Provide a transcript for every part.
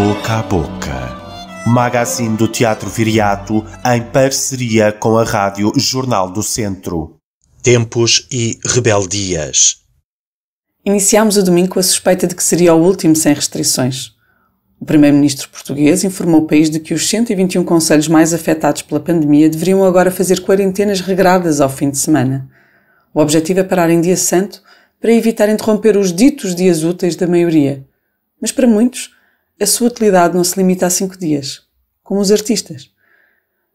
Boca a Boca. Magazine do Teatro Viriato em parceria com a Rádio Jornal do Centro. Tempos e rebeldias. Iniciámos o domingo com a suspeita de que seria o último sem restrições. O primeiro-ministro português informou o país de que os 121 conselhos mais afetados pela pandemia deveriam agora fazer quarentenas regradas ao fim de semana. O objetivo é parar em dia santo para evitar interromper os ditos dias úteis da maioria. Mas para muitos, a sua utilidade não se limita a cinco dias, como os artistas.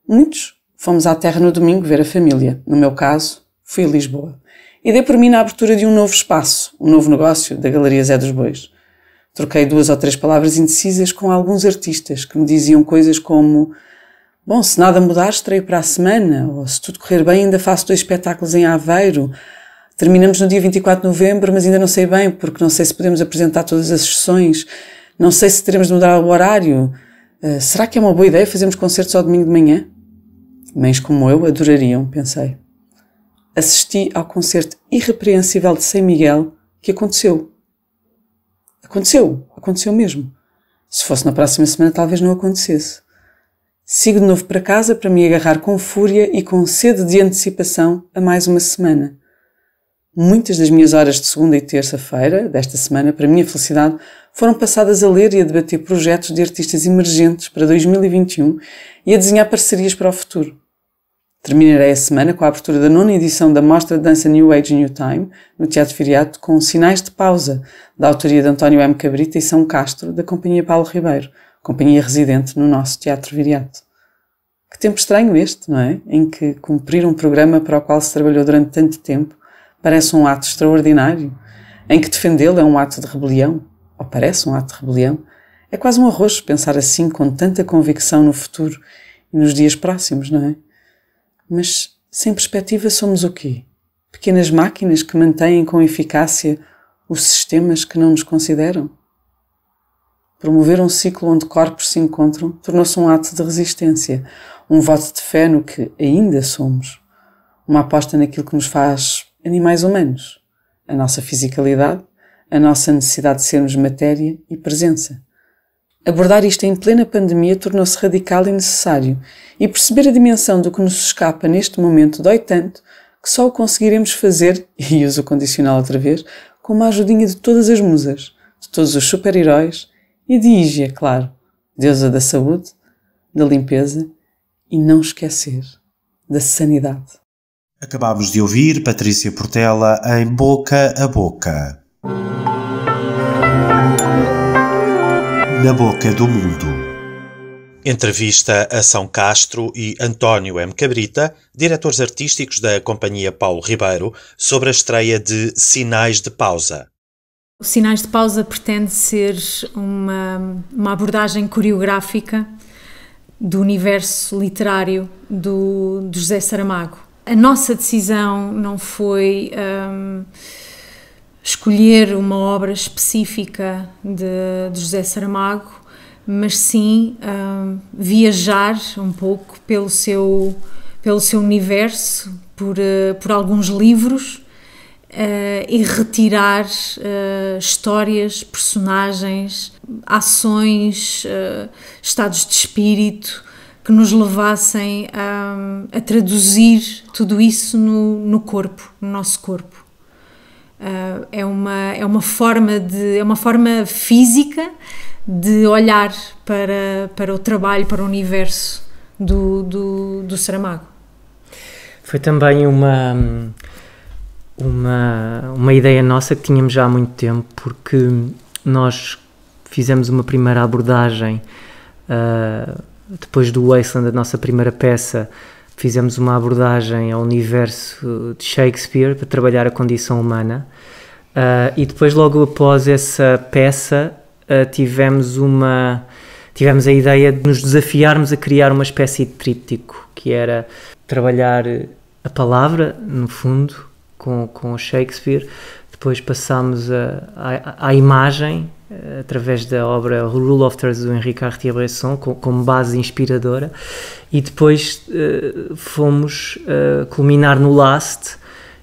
Muitos fomos à terra no domingo ver a família. No meu caso, fui a Lisboa. E dei por mim na abertura de um novo espaço, um novo negócio da Galeria Zé dos Bois. Troquei duas ou três palavras indecisas com alguns artistas que me diziam coisas como: Bom, se nada mudar, estarei para a semana, ou se tudo correr bem, ainda faço dois espetáculos em Aveiro. Terminamos no dia 24 de novembro, mas ainda não sei bem, porque não sei se podemos apresentar todas as sessões. Não sei se teremos de mudar o horário. Uh, será que é uma boa ideia fazermos concertos ao domingo de manhã? Mães como eu adorariam, pensei. Assisti ao concerto irrepreensível de São Miguel que aconteceu. Aconteceu, aconteceu mesmo. Se fosse na próxima semana, talvez não acontecesse. Sigo de novo para casa para me agarrar com fúria e com sede de antecipação a mais uma semana. Muitas das minhas horas de segunda e terça-feira desta semana, para minha felicidade, foram passadas a ler e a debater projetos de artistas emergentes para 2021 e a desenhar parcerias para o futuro. Terminarei a semana com a abertura da nona edição da Mostra de Dança New Age New Time, no Teatro Firiato, com Sinais de Pausa, da autoria de António M. Cabrita e São Castro, da Companhia Paulo Ribeiro, companhia residente no nosso Teatro Viriato. Que tempo estranho este, não é? Em que cumprir um programa para o qual se trabalhou durante tanto tempo Parece um ato extraordinário, em que defendê-lo é um ato de rebelião, ou parece um ato de rebelião. É quase um arrojo pensar assim com tanta convicção no futuro e nos dias próximos, não é? Mas sem perspectiva somos o quê? Pequenas máquinas que mantêm com eficácia os sistemas que não nos consideram? Promover um ciclo onde corpos se encontram tornou-se um ato de resistência, um voto de fé no que ainda somos, uma aposta naquilo que nos faz animais humanos, a nossa fisicalidade, a nossa necessidade de sermos matéria e presença. Abordar isto em plena pandemia tornou-se radical e necessário, e perceber a dimensão do que nos escapa neste momento dói tanto que só o conseguiremos fazer, e uso o condicional outra vez, com uma ajudinha de todas as musas, de todos os super-heróis e de Ígia, é claro, deusa da saúde, da limpeza e não esquecer da sanidade. Acabámos de ouvir Patrícia Portela em Boca a Boca. Na Boca do Mundo. Entrevista a São Castro e António M. Cabrita, diretores artísticos da Companhia Paulo Ribeiro, sobre a estreia de Sinais de Pausa. O Sinais de Pausa pretende ser uma, uma abordagem coreográfica do universo literário do, do José Saramago a nossa decisão não foi um, escolher uma obra específica de, de José Saramago, mas sim um, viajar um pouco pelo seu, pelo seu universo, por, uh, por alguns livros uh, e retirar uh, histórias, personagens, ações, estados de espírito que nos levassem a, hum, a traduzir tudo isso no, no, corpo, no nosso corpo. Uh, é, uma, é, uma forma de, é uma forma física de olhar para, para o trabalho, para o universo do, do, do Saramago. Foi também uma, uma, uma ideia nossa que tínhamos já há muito tempo, porque nós fizemos uma primeira abordagem uh, depois do Wasteland, a nossa primeira peça, fizemos uma abordagem ao universo de Shakespeare para trabalhar a condição humana. Uh, e depois, logo após essa peça, uh, tivemos uma tivemos a ideia de nos desafiarmos a criar uma espécie de tríptico, que era trabalhar a palavra, no fundo, com, com Shakespeare, depois passámos à imagem eh, através da obra Rule of Thirds do Henrique Cartier-Bresson como base inspiradora e depois uh, fomos uh, culminar no Last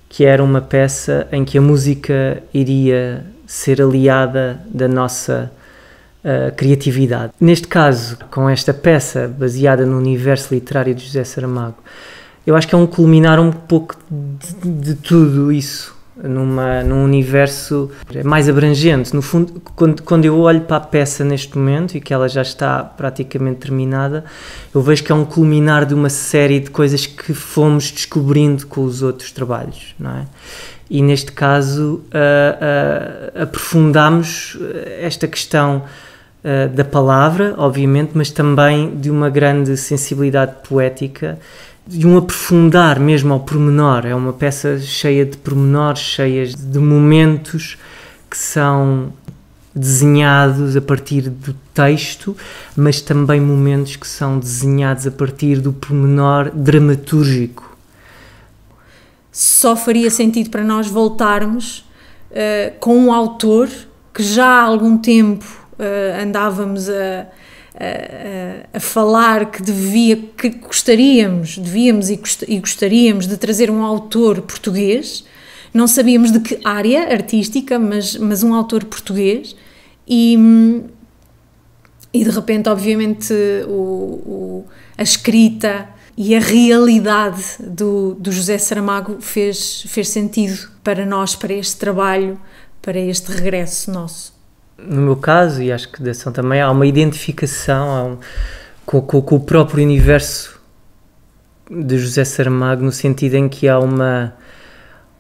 que era uma peça em que a música iria ser aliada da nossa uh, criatividade. Neste caso, com esta peça baseada no universo literário de José Saramago, eu acho que é um culminar um pouco de, de tudo isso numa, num universo mais abrangente. No fundo, quando, quando eu olho para a peça neste momento e que ela já está praticamente terminada, eu vejo que é um culminar de uma série de coisas que fomos descobrindo com os outros trabalhos, não é? E neste caso, uh, uh, aprofundamos eh, esta questão uh, da palavra, obviamente, mas também de uma grande sensibilidade poética de um aprofundar mesmo ao pormenor. É uma peça cheia de pormenores, cheia de momentos que são desenhados a partir do texto, mas também momentos que são desenhados a partir do pormenor dramatúrgico. Só faria sentido para nós voltarmos uh, com um autor que já há algum tempo uh, andávamos a a, falar que devia, que gostaríamos, devíamos e gostaríamos de trazer um autor português, não sabíamos de que área artística, mas, mas um autor português, e, e de repente, obviamente, o, o, a escrita e a realidade do, do José Saramago fez, fez sentido para nós, para este trabalho, para este regresso nosso no meu caso, e acho que da São também, há uma identificação há um, com, com, com, o próprio universo de José Saramago, no sentido em que há uma,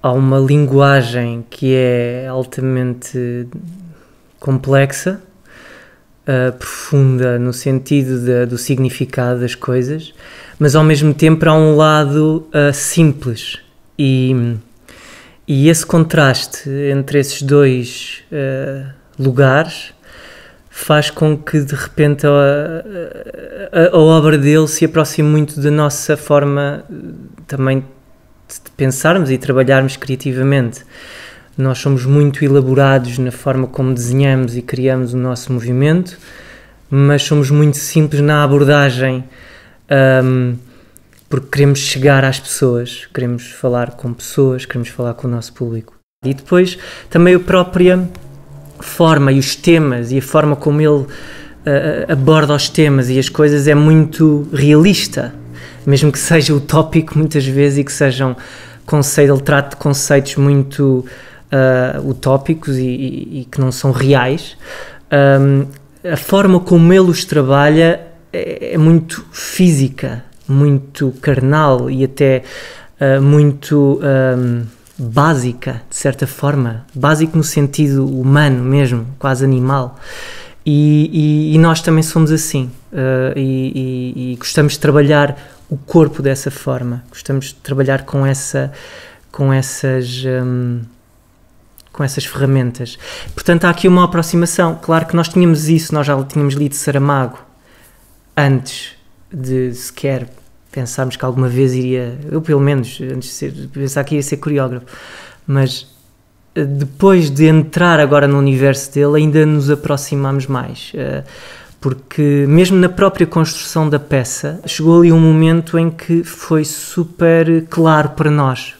há uma linguagem que é altamente complexa, uh, profunda, no sentido de, do significado das coisas, mas ao mesmo tempo há um lado uh, simples e. E esse contraste entre esses dois uh, lugares faz com que de repente a, a, a, obra dele se aproxime muito da nossa forma eh, também de pensarmos e trabalharmos criativamente. Nós somos muito elaborados na forma como desenhamos e criamos o nosso movimento, mas somos muito simples na abordagem, um, porque queremos chegar às pessoas, queremos falar com pessoas, queremos falar com o nosso público. E depois também a própria forma e os temas e a forma como ele uh, aborda os temas e as coisas é muito realista, mesmo que seja utópico muitas vezes e que sejam conceitos, ele trata de conceitos muito uh, utópicos e, e, e, que não são reais. Um, a forma como ele os trabalha é, é muito física, muito carnal e até uh, muito. Um, básica, de certa forma, básico no sentido humano mesmo, quase animal. E, e, e nós também somos assim uh, e, e, gostamos de trabalhar o corpo dessa forma, gostamos de trabalhar com essa, com essas, um, com essas ferramentas. Portanto, há aqui uma aproximação. Claro que nós tínhamos isso, nós já tínhamos lido Saramago antes de sequer pensámos que alguma vez iria, eu pelo menos, antes de ser, pensar que ia ser coreógrafo, mas eh, depois de entrar agora no universo dele, ainda nos aproximámos mais. Eh, porque, mesmo na própria construção da peça, chegou ali um momento em que foi super claro para nós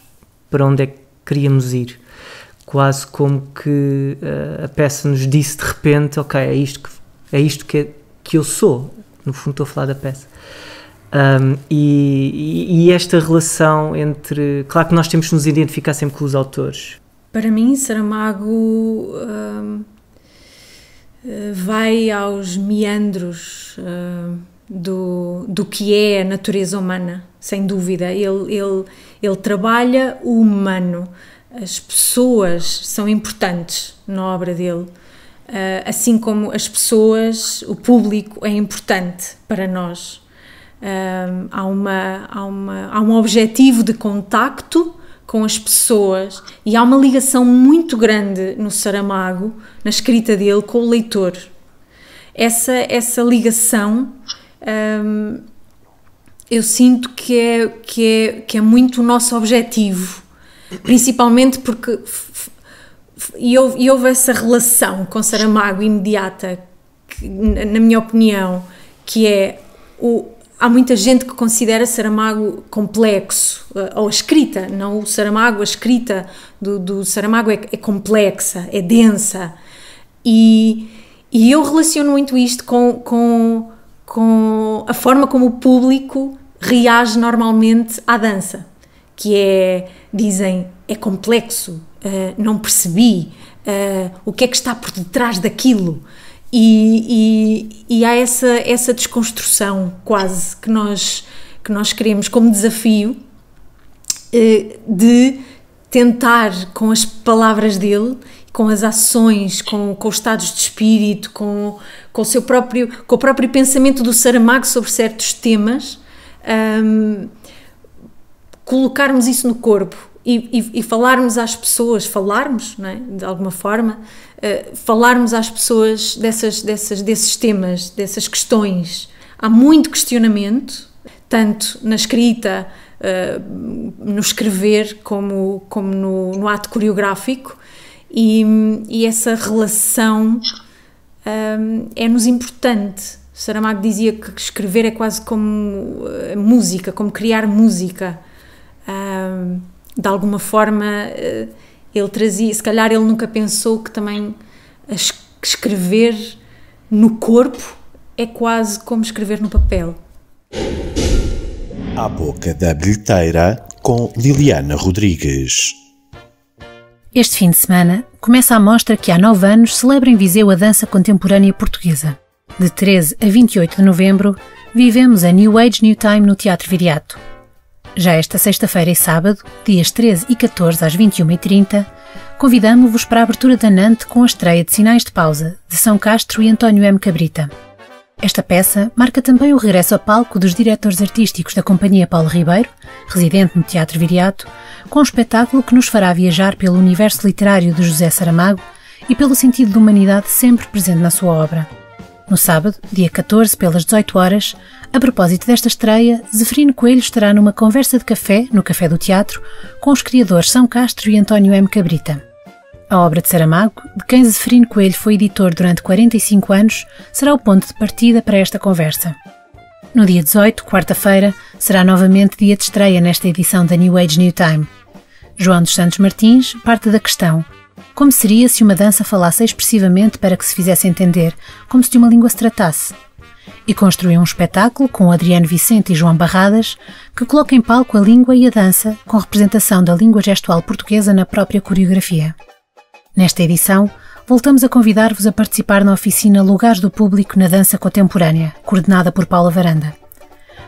para onde é que queríamos ir. Quase como que eh, a peça nos disse de repente: Ok, é isto que, é isto que, é, que eu sou. No fundo, estou a falar da peça. Um, e, e, esta relação entre. Claro que nós temos que nos identificar sempre com os autores. Para mim, Saramago um, eh, vai aos meandros um, do, do que é a natureza humana, sem dúvida. Ele, ele, ele trabalha o humano. As pessoas são importantes na obra dele. Uh, assim como as pessoas, o público é importante para nós um, há, uma, há, uma, há um objetivo de contacto com as pessoas e há uma ligação muito grande no Saramago, na escrita dele, com o leitor. Essa, essa ligação um, eu sinto que é, que, é, que é muito o nosso objetivo, principalmente porque e houve, e houve essa relação com Saramago imediata, que, na minha opinião, que é o, há muita gente que considera Saramago complexo, eh, ou a escrita, não o Saramago, a escrita do, do Saramago é, é, complexa, é densa. E, e eu relaciono muito isto com, com, com a forma como o público reage normalmente à dança, que é, dizem, é complexo, uh, não percebi, uh, o que é que está por detrás daquilo. E, e, e há essa, essa desconstrução quase que nós, que nós queremos como desafio eh, de tentar com as palavras dele, com as ações, com, com os estados de espírito, com, com, o seu próprio, com o próprio pensamento do Saramago sobre certos temas, um, colocarmos isso no corpo e, e, e, falarmos às pessoas, falarmos, é? de alguma forma, uh, falarmos às pessoas dessas, dessas, desses temas, dessas questões. Há muito questionamento, tanto na escrita, uh, no escrever, como, como no, no ato coreográfico, e, e essa relação eh, é-nos importante. Saramago dizia que escrever é quase como música, como criar música de alguma forma eh, ele trazia, se calhar ele nunca pensou que também escrever no corpo é quase como escrever no papel. À boca da bilheteira com Liliana Rodrigues. Este fim de semana começa a mostra que há nove anos celebra em Viseu a dança contemporânea portuguesa. De 13 a 28 de novembro, vivemos a New Age New Time no Teatro Viriato já esta sexta-feira e sábado, dias 13 e 14 às 21h30, convidamo-vos para a abertura da Nante com a estreia de Sinais de Pausa, de São Castro e António M. Cabrita. Esta peça marca também o regresso a palco dos diretores artísticos da Companhia Paulo Ribeiro, residente no Teatro Viriato, com um espetáculo que nos fará viajar pelo universo literário de José Saramago e pelo sentido de humanidade sempre presente na sua obra. No sábado, dia 14, pelas 18 horas, a propósito desta estreia, Zeferino Coelho estará numa conversa de café, no Café do Teatro, com os criadores São Castro e António M. Cabrita. A obra de Saramago, de quem Zeferino Coelho foi editor durante 45 anos, será o ponto de partida para esta conversa. No dia 18, quarta-feira, será novamente dia de estreia nesta edição da New Age New Time. João dos Santos Martins parte da questão como seria se uma dança falasse expressivamente para que se fizesse entender, como se de uma língua se tratasse? E construiu um espetáculo com Adriano Vicente e João Barradas que coloca em palco a língua e a dança com representação da língua gestual portuguesa na própria coreografia. Nesta edição, voltamos a convidar-vos a participar na oficina Lugares do Público na Dança Contemporânea, coordenada por Paula Varanda.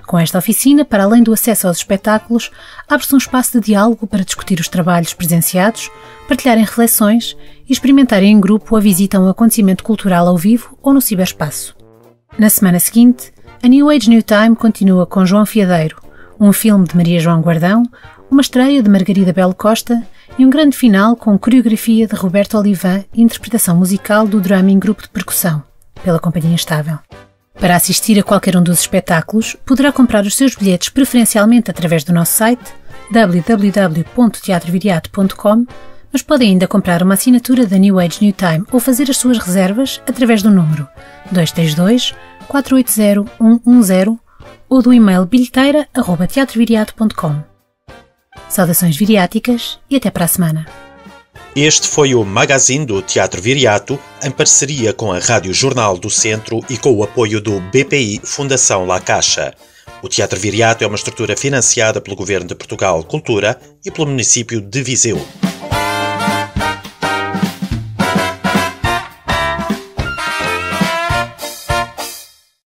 Com esta oficina, para além do acesso aos espetáculos, abre-se um espaço de diálogo para discutir os trabalhos presenciados, partilharem reflexões e experimentarem em grupo a visita a um acontecimento cultural ao vivo ou no ciberespaço. Na semana seguinte, a New Age New Time continua com João Fiadeiro, um filme de Maria João Guardão, uma estreia de Margarida Belo Costa e um grande final com coreografia de Roberto Olivan e interpretação musical do drumming grupo de percussão, pela Companhia Estável. Para assistir a qualquer um dos espetáculos, poderá comprar os seus bilhetes preferencialmente através do nosso site www.teatroviriato.com, mas pode ainda comprar uma assinatura da New Age New Time ou fazer as suas reservas através do número 232 480 110 ou do e-mail bilheteira.teatroviriato.com. Saudações viriáticas e até para a semana! Este foi o Magazine do Teatro Viriato, em parceria com a Rádio Jornal do Centro e com o apoio do BPI Fundação La Caixa. O Teatro Viriato é uma estrutura financiada pelo Governo de Portugal Cultura e pelo município de Viseu.